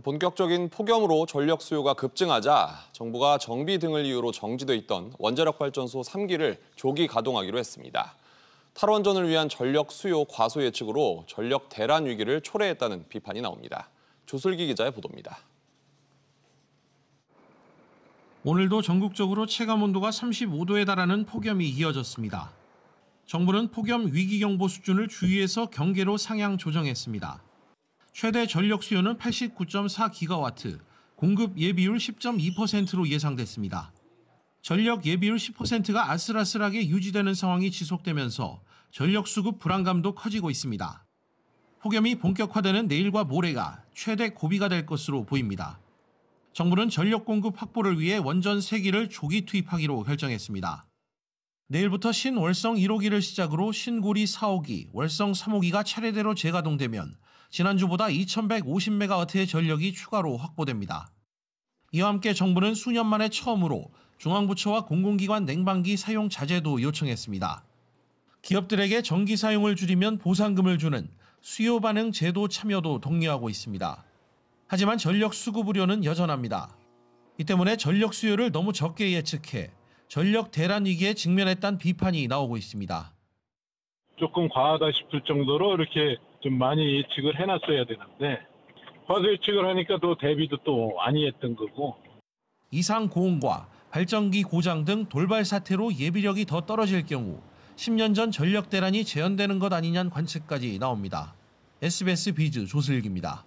본격적인 폭염으로 전력 수요가 급증하자 정부가 정비 등을 이유로 정지돼 있던 원자력 발전소 3기를 조기 가동하기로 했습니다. 탈원전을 위한 전력 수요 과소 예측으로 전력 대란 위기를 초래했다는 비판이 나옵니다. 조슬기 기자의 보도입니다. 오늘도 전국적으로 체감 온도가 35도에 달하는 폭염이 이어졌습니다. 정부는 폭염 위기 경보 수준을 주의해서 경계로 상향 조정했습니다. 최대 전력 수요는 89.4기가와트, 공급 예비율 10.2%로 예상됐습니다. 전력 예비율 10%가 아슬아슬하게 유지되는 상황이 지속되면서 전력 수급 불안감도 커지고 있습니다. 폭염이 본격화되는 내일과 모레가 최대 고비가 될 것으로 보입니다. 정부는 전력 공급 확보를 위해 원전 3기를 조기 투입하기로 결정했습니다. 내일부터 신월성 1호기를 시작으로 신고리 4호기, 월성 3호기가 차례대로 재가동되면 지난주보다 2150메가와트의 전력이 추가로 확보됩니다. 이와 함께 정부는 수년 만에 처음으로 중앙부처와 공공기관 냉방기 사용 자제도 요청했습니다. 기업들에게 전기 사용을 줄이면 보상금을 주는 수요 반응 제도 참여도 독려하고 있습니다. 하지만 전력 수급 우려는 여전합니다. 이 때문에 전력 수요를 너무 적게 예측해 전력 대란 위기에 직면했다는 비판이 나오고 있습니다. 조금 과하다 싶을 정도로 이렇게 좀 많이 예측을 해놨어야 되는데 과수 예측을 하니까 또 대비도 또아니 했던 거고 이상 고온과 발전기 고장 등 돌발 사태로 예비력이 더 떨어질 경우 10년 전 전력 대란이 재현되는 것 아니냐는 관측까지 나옵니다. SBS 비즈 조슬기입니다.